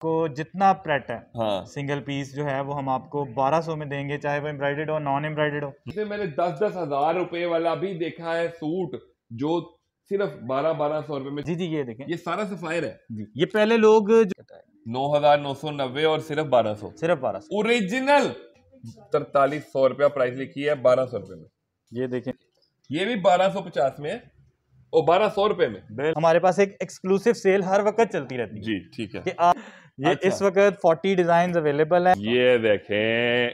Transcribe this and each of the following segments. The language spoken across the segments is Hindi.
को जितना प्रेट है हाँ। सिंगल पीस जो है वो हम आपको 1200 में देंगे चाहे वो एम्ब्रॉइडेड हो नॉन एम्ब्रॉइडेड हो इसमें मैंने दस दस हजार रुपए वाला भी देखा है सूट जो सिर्फ बारह बारह सौ रुपए में जी जी ये देखें ये सारा सफायर है जी ये पहले लोग नौ हजार नौ सौ नब्बे और सिर्फ बारह सौ सिर्फ बारह सौ ओरिजिनल तरतालीस सौ रुपया प्राइस लिखी है बारह सौ रुपए में ये देखें ये भी बारह सौ पचास में और बारह सौ रुपए में हमारे पास एक एक्सक्लूसिव सेल हर वक्त चलती रहती है जी ठीक है कि आप ये अच्छा। इस वक्त फोर्टी डिजाइन अवेलेबल है ये देखें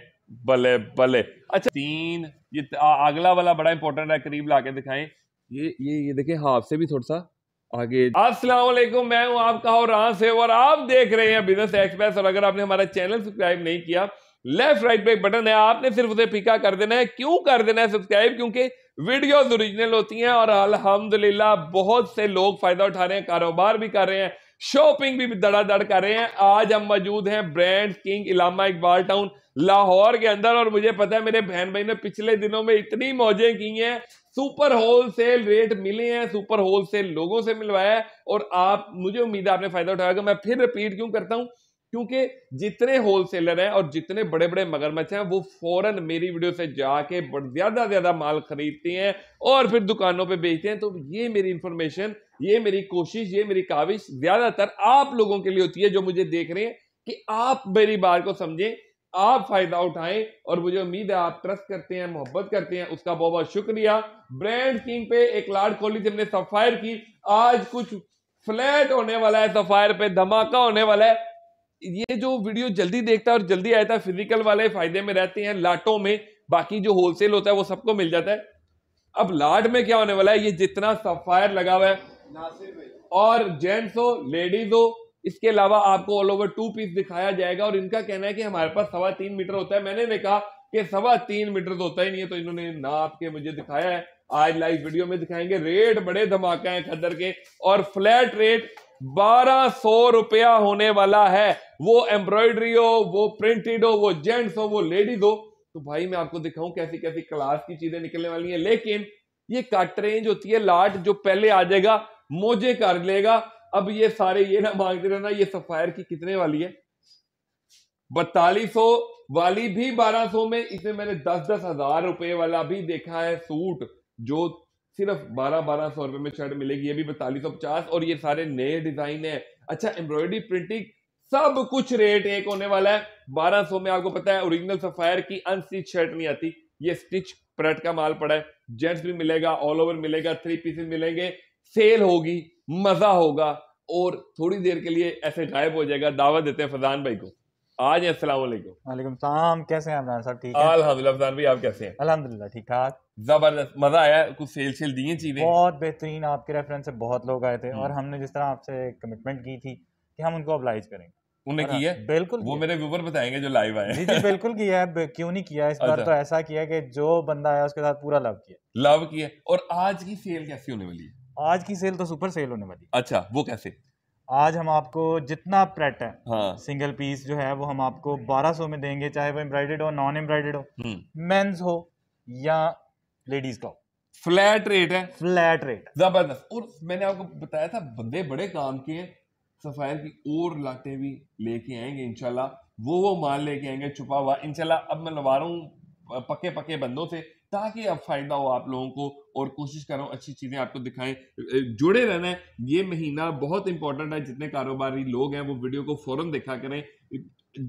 बले बले अच्छा तीन ये अगला वाला बड़ा इंपॉर्टेंट है करीब ला के दिखाएं ये ये ये देखें हाफ से भी थोड़ा सा आगे वालेकुम मैं हूं आपका और से और आप देख रहे हैं बिजनेस एक्सप्रेस और अगर आपने हमारा चैनल सब्सक्राइब नहीं किया लेफ्ट राइट पे बटन है आपने सिर्फ उसे पिका कर देना है क्यों कर देना है सब्सक्राइब क्योंकि वीडियोस ओरिजिनल होती हैं और अल्हम्दुलिल्लाह बहुत से लोग फायदा उठा रहे हैं कारोबार भी कर रहे हैं शॉपिंग भी धड़ाधड़ कर रहे हैं आज हम मौजूद हैं brand king Allama Iqbal town Lahore के अंदर और मुझे पता है मेरे बहन भाई ने पिछले दिनों में इतनी मौजें की हैं सुपर होल सेल रेट मिले हैं सुपर होल सेल लोगों से मिलवाया है और आप मुझे उम्मीद है आपने फायदा उठाया मैं फिर रिपीट क्यों करता हूँ क्योंकि जितने होलसेलर हैं और जितने बड़े बड़े मगरमच्छ हैं वो फौरन मेरी वीडियो से जाके ज्यादा ज्यादा माल खरीदते हैं और फिर दुकानों पे बेचते हैं तो ये मेरी इंफॉर्मेशन ये मेरी कोशिश ये मेरी काविश ज्यादातर आप लोगों के लिए होती है जो मुझे देख रहे हैं कि आप मेरी बात को समझें आप फायदा उठाएं और मुझे उम्मीद है आप ट्रस्ट करते हैं मोहब्बत करते हैं उसका बहुत बहुत शुक्रिया ब्रांड किंग पे एक लाड खोली थी हमने सफायर की आज कुछ फ्लैट होने वाला है सफायर पे धमाका होने वाला है ये जो वीडियो जल्दी देखता है और जल्दी आता है फिजिकल वाले फायदे में रहते हैं लाटों में बाकी जो होलसेल होता है वो सबको मिल जाता है अब लाट में क्या होने वाला है ये जितना सफायर लगा हुआ है और जेंट्स हो लेडीज हो इसके अलावा आपको ऑल ओवर टू पीस दिखाया जाएगा और इनका कहना है कि हमारे पास सवा तीन मीटर होता है मैंने कहा कि सवा तीन मीटर तो होता ही नहीं है तो इन्होंने नाप के मुझे दिखाया है आज लाइव वीडियो में दिखाएंगे रेट बड़े धमाके हैं खदर के और फ्लैट रेट बारह सौ रुपया होने वाला है वो एम्ब्रॉयडरी हो वो प्रिंटेड हो वो जेंट्स हो वो लेडीज हो तो भाई मैं आपको दिखाऊं कैसी कैसी क्लास की चीजें निकलने वाली हैं लेकिन ये कट रेंज होती है लाट जो पहले आ जाएगा मोजे कर लेगा अब ये सारे ये ना मांगते रहना ये सफायर की कितने वाली है बतालीस सौ वाली भी बारह में इसमें मैंने दस दस हजार रुपए वाला भी देखा है सूट जो सिर्फ बारह बारह सौ रुपए में शर्ट मिलेगी ये भी बतालीस सौ पचास और ये सारे नए डिजाइन है अच्छा एम्ब्रॉयडरी प्रिंटिंग सब कुछ रेट एक होने वाला है बारह सौ में आपको पता है ओरिजिनल सफायर की अनस्टिच शर्ट नहीं आती ये स्टिच प्रट का माल पड़ा है जेंट्स भी मिलेगा ऑल ओवर मिलेगा थ्री पीसेस मिलेंगे सेल होगी मजा होगा और थोड़ी देर के लिए ऐसे गायब हो जाएगा दावा देते हैं फजान भाई को आज वालेकुम कैसे हैं इमरान साहब ठीक है अल्हम्दुलिल्लाह भी आप कैसे हैं अल्हम्दुलिल्लाह ठीक ठाक जबरदस्त मजा आया कुछ सेल सेल दिए चीजें बहुत बेहतरीन आपके रेफरेंस से बहुत लोग आए थे हम्म। और हमने जिस तरह आपसे कमिटमेंट की थी कि हम उनको अब्लाइज करेंगे उन्हें की है बिल्कुल वो मेरे व्यूवर बताएंगे जो लाइव आए जी जी बिल्कुल किया है क्यों नहीं किया इस बार अच्छा। तो ऐसा किया कि जो बंदा आया उसके साथ पूरा लव किया लव किया और आज की सेल कैसी होने वाली है आज की सेल तो सुपर सेल होने वाली अच्छा वो कैसे आज हम आपको जितना प्रेट है हाँ। सिंगल पीस जो है वो हम आपको 1200 में देंगे चाहे वो एम्ब्रॉइडेड हो नॉन एम्ब्रॉइडेड हो मेंस हम्म। हो या लेडीज का फ्लैट रेट है फ्लैट रेट जबरदस्त और मैंने आपको बताया था बंदे बड़े काम के हैं सफायर की और लाटे भी लेके आएंगे इनशाला वो वो माल लेके आएंगे छुपा हुआ इनशाला अब मैं लगा रहा हूँ पक्के पक्के बंदों से ताकि अब फायदा हो आप लोगों को और कोशिश कर रहा हूँ अच्छी चीज़ें आपको दिखाएं जुड़े रहना है ये महीना बहुत इंपॉर्टेंट है जितने कारोबारी लोग हैं वो वीडियो को फौरन देखा करें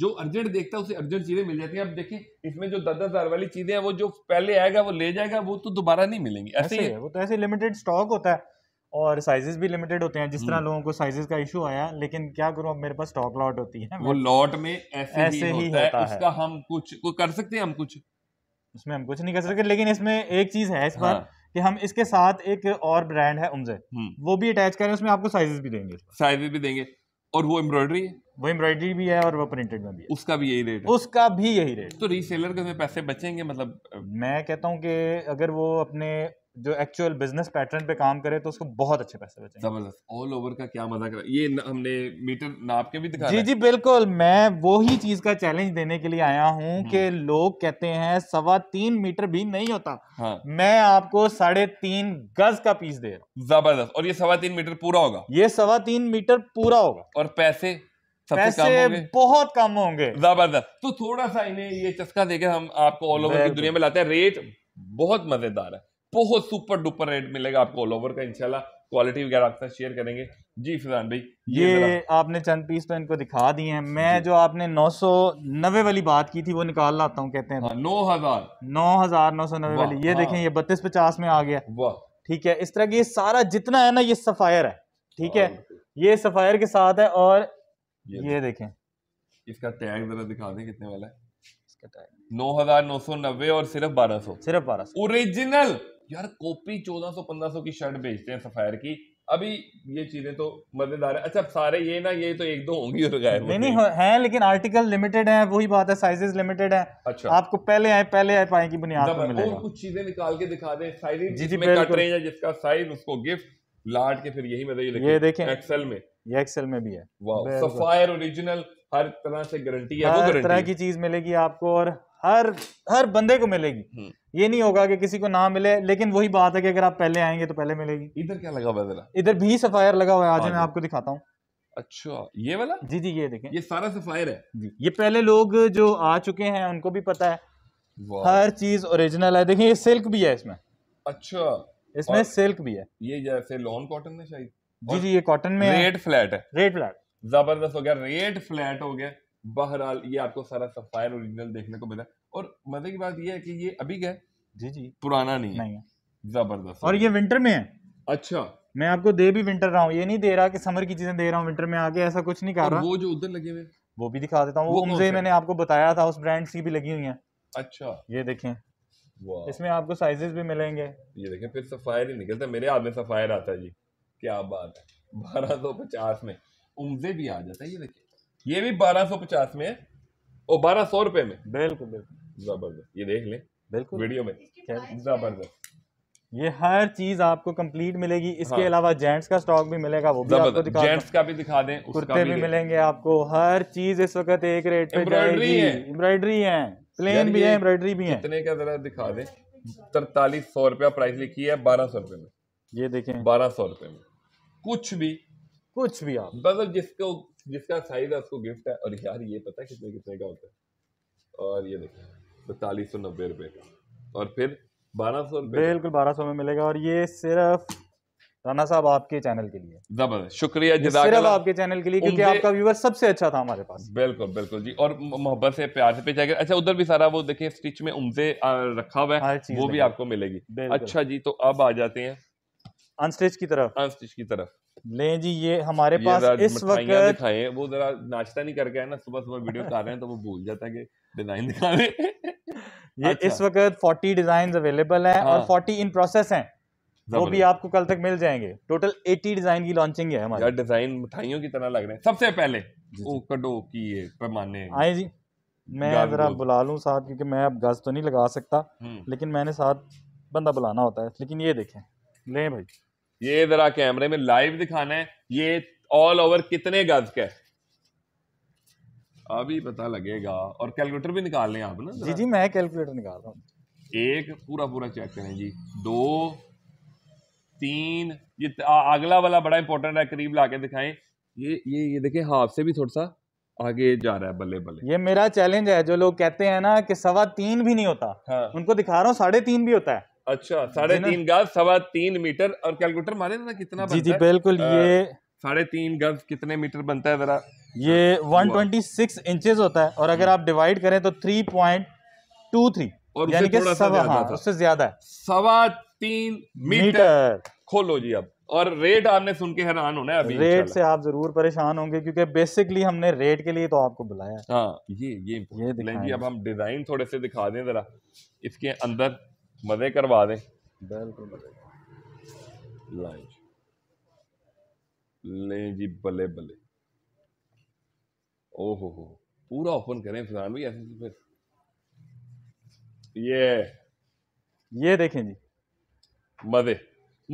जो अर्जेंट देखता है उसे अर्जेंट चीज़ें मिल जाती हैं आप देखें इसमें जो दस दस हज़ार वाली चीज़ें हैं वो जो पहले आएगा वो ले जाएगा वो तो दोबारा नहीं मिलेंगी ऐसे ही वो तो ऐसे लिमिटेड स्टॉक होता है और साइजेस भी लिमिटेड होते हैं जिस तरह हम्म। लोगों को साइजेस का इशू आया लेकिन क्या करूं अब मेरे पास स्टॉक लॉट होती है वो लॉट में ऐसे, ऐसे ही, होता ही होता है, है उसका हम कुछ कर सकते हैं हम कुछ इसमें हम कुछ नहीं कर सकते लेकिन इसमें एक चीज है इस बार हाँ। कि हम इसके साथ एक और ब्रांड है उमजे हम्म। वो भी अटैच करें उसमें आपको साइजेस भी देंगे साइजेस भी देंगे और वो एम्ब्रॉयडरी वो एम्ब्रॉयडरी भी है और वो प्रिंटेड में भी है उसका भी यही रेट उसका भी यही रेट तो रीसेलर के पैसे बचेंगे मतलब मैं कहता हूँ कि अगर वो अपने जो एक्चुअल बिजनेस पैटर्न पे काम करे तो उसको बहुत अच्छे पैसे बचे जबरदस्त ऑल ओवर का क्या मजा करा ये हमने मीटर नाप के भी दिखा जी जी बिल्कुल मैं वो ही चीज का चैलेंज देने के लिए आया हूँ हम्म। कि लोग कहते हैं सवा तीन मीटर भी नहीं होता हाँ। मैं आपको साढ़े तीन गज का पीस दे रहा हूँ जबरदस्त और ये सवा तीन मीटर पूरा होगा ये सवा तीन मीटर पूरा होगा और पैसे पैसे बहुत कम होंगे जबरदस्त तो थोड़ा सा इन्हें ये चस्का देकर हम आपको ऑल ओवर की दुनिया में लाते हैं रेट बहुत मजेदार है बहुत सुपर डुपर रेट मिलेगा आपको ऑल ओवर का इनशाला क्वालिटी वगैरह आपके साथ शेयर करेंगे जी फिजान भाई ये, ये आपने चंद पीस तो इनको दिखा दिए हैं मैं जो आपने नौ सौ नब्बे वाली बात की थी वो निकाल लाता हूँ कहते हैं हाँ, नौ हजार नौ हजार नौ सौ नब्बे वाली ये देखें हाँ। ये बत्तीस पचास में आ गया वाह ठीक है इस तरह की सारा जितना है ना ये सफायर है ठीक है ये सफायर के साथ है और ये देखें इसका टैग जरा दिखा दें कितने वाला है इसका टैग नौ हजार नौ सौ नब्बे और सिर्फ बारह सौ सिर्फ बारह सौ ओरिजिनल यार कॉपी चौदह सौ पंद्रह सौ की शर्ट भेजते हैं सफायर की अभी ये चीजें तो मजेदार है अच्छा सारे ये ना ये तो एक दो होंगी और गायब नहीं नहीं है लेकिन आर्टिकल लिमिटेड है वही बात है साइजेस लिमिटेड है अच्छा आपको पहले आए पहले आए पाए की बुनियाद पर मिलेगा कुछ चीजें निकाल के दिखा दें साइजेस में कट रहे हैं जिसका साइज उसको गिफ्ट लाट के फिर यही मतलब ये देखें एक्सेल में ये एक्सेल में भी है सफायर ओरिजिनल हर तरह से गारंटी है हर तरह की चीज मिलेगी आपको और हर हर बंदे को मिलेगी हम्म। ये नहीं होगा कि किसी को ना मिले लेकिन वही बात है कि अगर आप पहले आएंगे तो पहले मिलेगी इधर क्या लगा हुआ है इधर भी सफायर लगा हुआ है आज मैं आपको दिखाता हूँ अच्छा ये वाला जी जी ये देखें ये सारा सफायर है जी ये पहले लोग जो आ चुके हैं उनको भी पता है हर चीज ओरिजिनल है देखिए ये सिल्क भी है इसमें अच्छा इसमें सिल्क भी है ये जैसे लॉन कॉटन में शायद जी जी ये कॉटन में रेड फ्लैट है रेड फ्लैट जबरदस्त हो गया रेड फ्लैट हो गया बहरहाल ये आपको सारा सफायर ओरिजिनल देखने को मिला और मजे की बात ये है कि ये अभी क्या जी जी पुराना नहीं, है जबरदस्त और ये विंटर में है अच्छा मैं आपको दे भी विंटर रहा हूँ ये नहीं दे रहा कि समर की चीजें दे रहा हूँ विंटर में आके ऐसा कुछ नहीं कर रहा वो जो उधर लगे हुए वो भी दिखा देता हूँ वो उमजे मैंने आपको बताया था उस ब्रांड की भी लगी हुई है अच्छा ये देखें इसमें आपको साइजेस भी मिलेंगे ये देखें फिर सफायर ही निकलता मेरे हाथ में सफायर आता है जी क्या बात है बारह सौ पचास में उमजे भी आ जाता है ये देखें ये भी बारह सौ पचास में है और बारह सौ रुपए में बिल्कुल बिल्कुल जबरदस्त ये देख लें बिल्कुल वीडियो में जबरदस्त ये हर चीज आपको कंप्लीट मिलेगी इसके हाँ। अलावा जेंट्स का स्टॉक भी मिलेगा वो भी आपको दिखा जेंट्स का भी दिखा दें कुर्ते भी, भी मिलेंगे आपको हर चीज इस वक्त एक रेट पे जाएगी एम्ब्रॉयडरी है प्लेन भी है एम्ब्रॉयडरी भी है इतने का जरा दिखा दें तरतालीस सौ रुपया प्राइस लिखी है बारह सौ रुपए में ये देखें बारह सौ रुपए में कुछ भी कुछ भी आप बस मतलब जिसको जिसका साइज है उसको गिफ्ट है और यार ये पता है कितने कितने का होता है और ये देखिए बतालीस सौ नब्बे रुपये का और फिर बारह सौ बिल्कुल बारह सौ में मिलेगा और ये सिर्फ राना साहब आपके चैनल के लिए जबरदस्त शुक्रिया सिर्फ आपके चैनल के लिए क्योंकि आपका व्यूवर सबसे अच्छा था हमारे पास बिल्कुल बिल्कुल जी और मोहब्बत से प्यार से पेश अच्छा उधर भी सारा वो देखिए स्टिच में उमजे रखा हुआ है वो भी आपको मिलेगी अच्छा जी तो अब आ जाते हैं अनस्टिच की तरफ अनस्टिच की तरफ ले जी ये हमारे ये पास इस वक्त वो जरा नाश्ता नहीं करके आए ना सुबह सुबह वीडियो कर रहे हैं तो वो भूल जाता है कि डिजाइन रहे ये अच्छा। इस वक्त 40 डिजाइन अवेलेबल हैं हाँ। और 40 इन प्रोसेस हैं वो भी आपको कल तक मिल जाएंगे टोटल 80 डिजाइन की लॉन्चिंग है हमारी यार डिजाइन मिठाइयों की तरह लग रहे हैं सबसे पहले ओ कडो की ये पैमाने आए हाँ जी मैं जरा बुला लूं साथ क्योंकि मैं अब गज तो नहीं लगा सकता हम्म। लेकिन मैंने साथ बंदा बुलाना होता है लेकिन ये देखें लें भाई ये जरा कैमरे में लाइव दिखाना है ये ऑल ओवर कितने गज का है अभी पता लगेगा और कैलकुलेटर भी निकाल लें आप ना जी जी मैं कैलकुलेटर निकाल रहा हूँ एक पूरा पूरा चेक करें जी दो तीन ये अगला वाला बड़ा इंपॉर्टेंट है करीब ला के दिखाएं ये ये ये देखे हाफ से भी थोड़ा सा आगे जा रहा है बल्ले बल्ले ये मेरा चैलेंज है जो लोग कहते हैं ना कि सवा तीन भी नहीं होता हाँ। उनको दिखा रहा हूँ साढ़े तीन भी होता है अच्छा साढ़े तीन गज सवा तीन मीटर और कैलकुलेटर मारे ना कितना जी जी बिल्कुल ये साढ़े तीन गज कितने मीटर बनता है जरा ये 126 हाँ, इंचेस होता है और अगर हम्म। आप डिवाइड करें तो 3.23 और यानी कि सवा हाँ, उससे ज्यादा है सवा तीन मीटर, मीटर। खोलो जी अब और रेट आपने सुन के हैरान होना है अभी रेट से आप जरूर परेशान होंगे क्योंकि बेसिकली हमने रेट के लिए तो आपको बुलाया हाँ ये ये ये जी अब हम डिजाइन थोड़े से दिखा दें जरा इसके अंदर मज़े करवा दें बिल्कुल लें जी बल्ले बल्ले ओहो हो पूरा ओपन करें फिलहाल भी ऐसे तो फिर ये ये देखें जी मज़े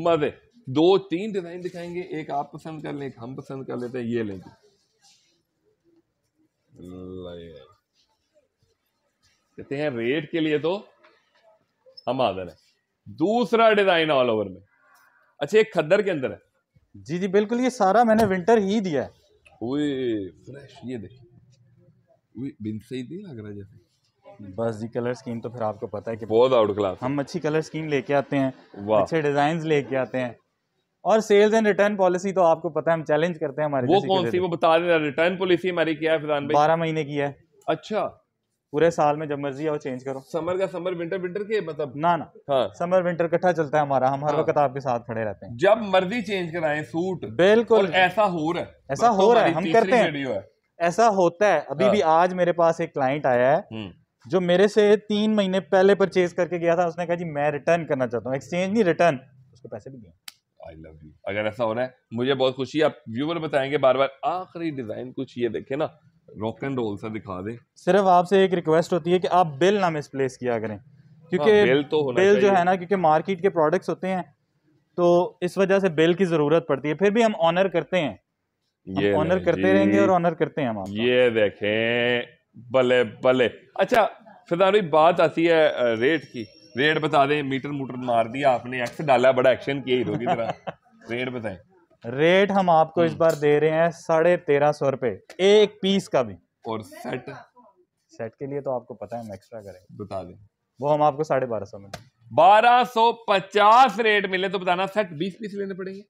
मज़े दो तीन डिज़ाइन दिखाएंगे एक आप पसंद कर लें एक हम पसंद कर लेते हैं ये लें जी कहते हैं रेट के लिए तो हम आदर है दूसरा डिजाइन ऑल ओवर में अच्छा एक खद्दर के अंदर है जी जी बिल्कुल ये सारा मैंने विंटर ही दिया है फ्रेश ये देखिए लग रहा जैसे बस जी कलर स्कीम तो फिर आपको पता है कि बहुत आउट क्लास हम अच्छी कलर स्कीम लेके आते हैं अच्छे डिजाइन लेके आते हैं और सेल्स एंड रिटर्न पॉलिसी तो आपको पता है हम चैलेंज करते हैं हमारे वो कौन सी वो बता देना रिटर्न पॉलिसी हमारी क्या है फिलहाल बारह महीने की है अच्छा पूरे साल में जब मर्जी आओ चेंज करो समर का समर विंटर विंटर के मतलब ना ना हाँ। समर विंटर कट्ठा चलता है हमारा हम हर हाँ। वक्त आपके साथ खड़े रहते हैं जब मर्जी चेंज कराएं सूट बिल्कुल ऐसा हो रहा है ऐसा हो तो रहा है हम करते हैं ऐसा होता है अभी हाँ। भी आज मेरे पास एक क्लाइंट आया है हम्म। जो मेरे से तीन महीने पहले परचेज करके गया था उसने कहा जी मैं रिटर्न करना चाहता हूँ एक्सचेंज नहीं रिटर्न उसको पैसे भी दिए आई लव यू अगर ऐसा हो रहा है मुझे बहुत खुशी आप व्यूवर बताएंगे बार बार आखिरी डिजाइन कुछ ये देखे ना रॉक एंड रोल सा दिखा दें सिर्फ आपसे एक रिक्वेस्ट होती है कि आप बिल ना मिसप्लेस किया करें क्योंकि हाँ, बिल तो होना बिल जो है ना क्योंकि मार्केट के प्रोडक्ट्स होते हैं तो इस वजह से बिल की ज़रूरत पड़ती है फिर भी हम ऑनर करते हैं ये ऑनर करते रहेंगे और ऑनर करते हैं हम ये देखें बले बले अच्छा फिर बात आती है रेट की रेट बता दें मीटर मूटर मार दिया आपने एक्स डाला बड़ा एक्शन किया हीरो रेट बताएं रेट हम आपको इस हम्म। बार दे रहे हैं साढ़े तेरह सौ रुपए एक पीस का भी और सेट सेट के लिए तो आपको पता है हम एक्स्ट्रा करें बता दें वो हम आपको साढ़े बारह सौ में बारह सौ पचास रेट मिले तो बताना सेट बीस पीस लेने पड़ेंगे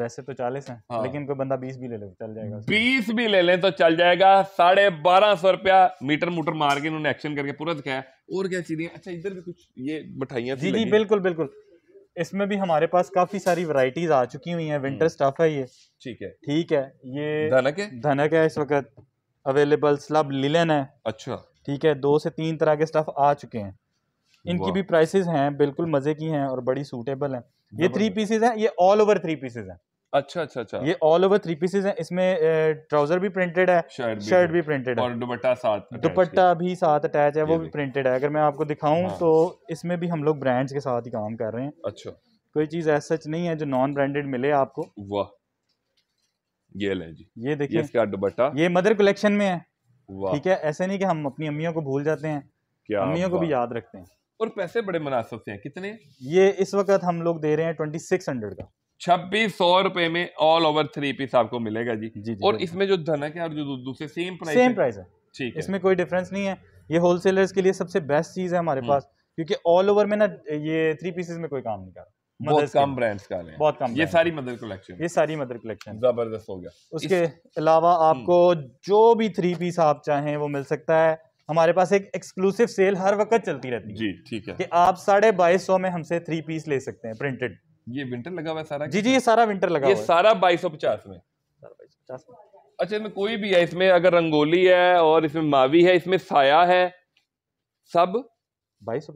वैसे तो चालीस है हाँ। लेकिन कोई बंदा बीस भी ले ले चल जाएगा बीस भी ले लें तो चल जाएगा साढ़े बारह सौ रुपया मीटर मूटर मार के इन्होंने एक्शन करके पूरा दिखाया और क्या चीजें अच्छा इधर भी कुछ ये मिठाइया जी जी बिल्कुल बिल्कुल इसमें भी हमारे पास काफी सारी वैरायटीज आ चुकी हुई हैं विंटर स्टफ हम्म। है ये ठीक है ठीक है ये धनक है धनक है इस वक्त अवेलेबल स्लब लिलन है अच्छा ठीक है दो से तीन तरह के स्टफ आ चुके हैं इनकी भी प्राइसेस हैं बिल्कुल मजे की हैं और बड़ी सूटेबल हैं ये थ्री पीसेज हैं ये ऑल ओवर थ्री पीसेज हैं अच्छा अच्छा अच्छा ये ऑल ओवर थ्री पीसेज हैं इसमें ट्राउजर भी प्रिंटेड है शर्ट भी, शर्ट भी प्रिंटेड है और दुपट्टा साथ दुपट्टा भी साथ अटैच है वो भी प्रिंटेड है अगर मैं आपको दिखाऊं हाँ। तो इसमें भी हम लोग ब्रांड्स के साथ ही काम कर रहे हैं अच्छा कोई चीज ऐसा सच नहीं है जो नॉन ब्रांडेड मिले आपको वाह ये ले जी ये देखिए इसका दुपट्टा ये मदर कलेक्शन में है ठीक है ऐसे नहीं कि हम अपनी अम्मियों को भूल जाते हैं क्या अम्मियों को भी याद रखते हैं और पैसे बड़े मुनासिब से हैं कितने ये इस वक्त हम लोग दे रहे हैं ट्वेंटी सिक्स हंड्रेड का छब्बीस सौ रुपए में ऑल ओवर थ्री पीस आपको मिलेगा जी, जी, जी और इसमें जो धनक है और जो दूसरे सेम प्राइस सेम प्राइस है ठीक है इसमें कोई डिफरेंस नहीं है ये होलसेलर्स के लिए सबसे बेस्ट चीज है हमारे हम्म। पास क्योंकि ऑल ओवर में ना ये थ्री पीसेस में कोई काम नहीं कर बहुत कम ब्रांड्स का है बहुत कम ये सारी मदर कलेक्शन ये सारी मदर कलेक्शन जबरदस्त हो गया उसके अलावा हम्म। आपको जो भी थ्री पीस आप चाहें वो मिल सकता है हमारे पास एक एक्सक्लूसिव सेल हर वक्त चलती रहती है जी ठीक है कि आप साढ़े बाईस सौ में हमसे थ्री पीस ले सकते हैं प्रिंटेड ये विंटर लगा हुआ है सारा जी जी ये सारा विंटर लगा हुआ है सारा बाईस सौ पचास में अच्छा इसमें कोई भी है इसमें अगर रंगोली है और इसमें मावी है इसमें साया है सब बाईस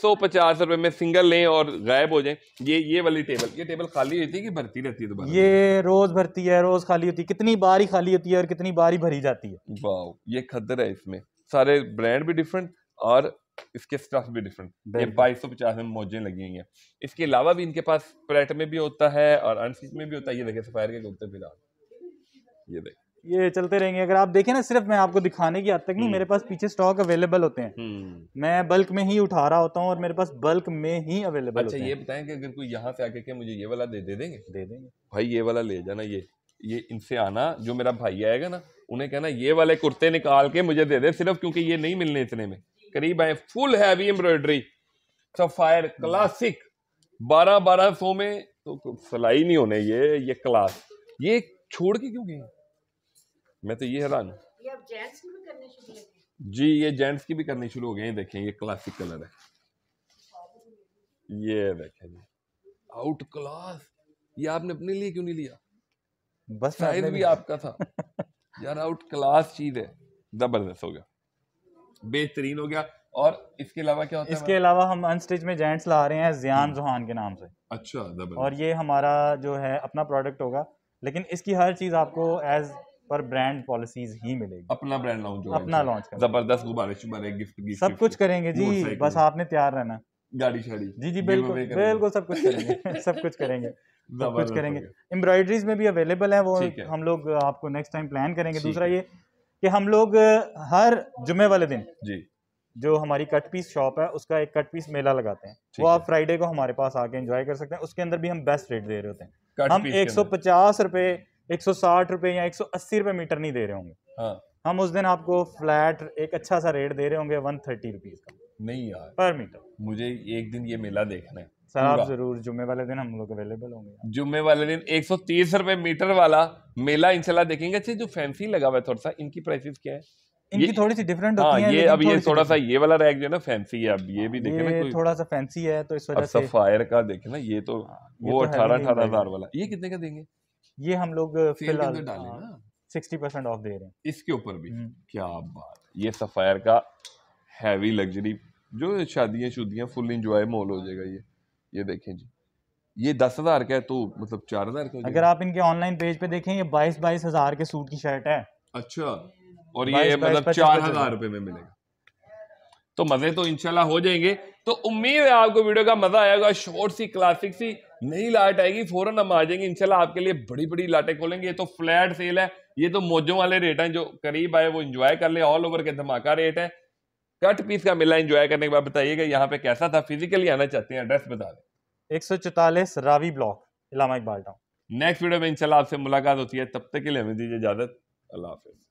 सौ पचास रुपए में सिंगल लें और गायब हो जाए ये ये वाली टेबल ये टेबल खाली होती है कि भरती रहती है ये रोज भरती है रोज खाली होती है कितनी बार ही खाली होती है और कितनी बार ही भरी जाती है वाह ये खदर है इसमें सारे ब्रांड भी डिफरेंट और इसके स्टफ भी डिफरेंट ये बाईस सौ पचास में मौजें लगी हुई हैं इसके अलावा भी इनके पास प्लेट में भी होता है और अनस्टिच में भी होता है ये देखिए सफायर के कुर्ते फिलहाल ये देख ये चलते रहेंगे अगर आप देखें ना सिर्फ मैं आपको दिखाने की हद तक नहीं हम्म। मेरे पास पीछे स्टॉक अवेलेबल होते हैं हम्म। मैं बल्क में ही उठा रहा होता हूँ और मेरे पास बल्क में ही अवेलेबल अच्छा होते ये बताएं कि अगर कोई यहाँ से आके के मुझे ये वाला दे दे देंगे दे देंगे भाई ये वाला ले जाना ये ये इनसे आना जो मेरा भाई आएगा ना उन्हें कहना ये वाले कुर्ते निकाल के मुझे दे दे सिर्फ क्योंकि ये नहीं मिलने इतने में करीब है full heavy embroidery Sapphire classic बारह बारह सो में तो सलाई नहीं होने ये ये क्लास ये छोड़ के क्यों गए मैं तो ये हैरान हूँ जी ये जेंट्स की भी करनी शुरू हो गए हैं देखें ये क्लासिक कलर है ये देखें जी आउट क्लास ये आपने अपने लिए क्यों नहीं लिया बस साइज भी आपका था यार आउट क्लास चीज है जबरदस्त हो गया बेहतरीन हो गया और इसके अलावा क्या होता इसके अलावा हम अनस्टिच में जेंट्स ला रहे हैं जियान जोहान हम्म। के नाम से अच्छा और ये हमारा जो है अपना प्रोडक्ट होगा लेकिन इसकी हर चीज़ आपको एज पर ब्रांड पॉलिसीज ही मिलेगी अपना ब्रांड लॉन्च अपना लॉन्च अच्छा। जबरदस्त गुब्बारे शुबारे गिफ्ट गिफ्ट सब कुछ करेंगे जी बस आपने तैयार रहना गाड़ी शाड़ी जी जी बिल्कुल बिल्कुल सब कुछ करेंगे सब कुछ करेंगे सब कुछ करेंगे एम्ब्रॉयडरीज में भी अवेलेबल है वो हम लोग आपको नेक्स्ट टाइम प्लान करेंगे दूसरा ये कि हम लोग हर जुमे वाले दिन जी जो हमारी कट पीस शॉप है उसका एक कट पीस मेला लगाते हैं वो आप फ्राइडे को हमारे पास आके एंजॉय कर सकते हैं उसके अंदर भी हम बेस्ट रेट दे रहे होते हैं हम एक सौ पचास रुपए एक सौ साठ रुपए या एक सौ अस्सी रुपए मीटर नहीं दे रहे होंगे हाँ। हम उस दिन आपको फ्लैट एक अच्छा सा रेट दे रहे होंगे वन थर्टी रुपीज का नहीं यार पर मीटर मुझे एक दिन ये मेला देखना है सर आप जरूर जुम्मे वाले दिन हम लोग अवेलेबल होंगे जुम्मे वाले दिन एक सौ तीस रुपए मीटर वाला मेला इंशाल्लाह देखेंगे अच्छा जो फैंसी लगा हुआ है थोड़ा सा इनकी प्राइसेस क्या है इनकी ये, थोड़ी सी डिफरेंट होती हाँ, है ये अब ये थोड़ा सा ये वाला रैक जो है ना फैंसी है अब ये भी हाँ, देखे ना थोड़ा सा फैंसी है तो इस वजह से सफायर का देखे ना ये तो हाँ, वो तो अठारह अठारह हजार वाला ये कितने का देंगे ये हम लोग फिलहाल सिक्सटी परसेंट ऑफ दे रहे हैं इसके ऊपर भी हम्म। क्या बात ये सफायर का हैवी लग्जरी जो शादियां शुदियां फुल इंजॉय मॉल हो जाएगा ये ये देखें जी ये दस हज़ार का है तो मतलब चार हज़ार का अगर आप इनके ऑनलाइन पेज पे देखें ये बाईस बाईस हज़ार के सूट की शर्ट है अच्छा और ये मतलब चार हज़ार रुपए में मिलेगा तो मज़े तो इनशाला हो जाएंगे तो उम्मीद है आपको वीडियो का मज़ा आएगा शॉर्ट सी क्लासिक सी नई लाट आएगी फ़ौरन हम आ जाएंगे इनशाला आपके लिए बड़ी बड़ी लाटें खोलेंगे ये तो फ्लैट सेल है ये तो मोजों वाले रेट हैं जो करीब आए वो इंजॉय कर ले ऑल ओवर के धमाका रेट है कट पीस का मिला इंजॉय करने के बाद बताइएगा यहाँ पे कैसा था फिजिकली आना चाहते हैं एड्रेस बता दें एक सौ चौतालीस Ravi block Allama Iqbal town next video में इंशाल्लाह आपसे मुलाकात होती है तब तक के लिए हमें दीजिए इजाजत अल्लाह हाफिज़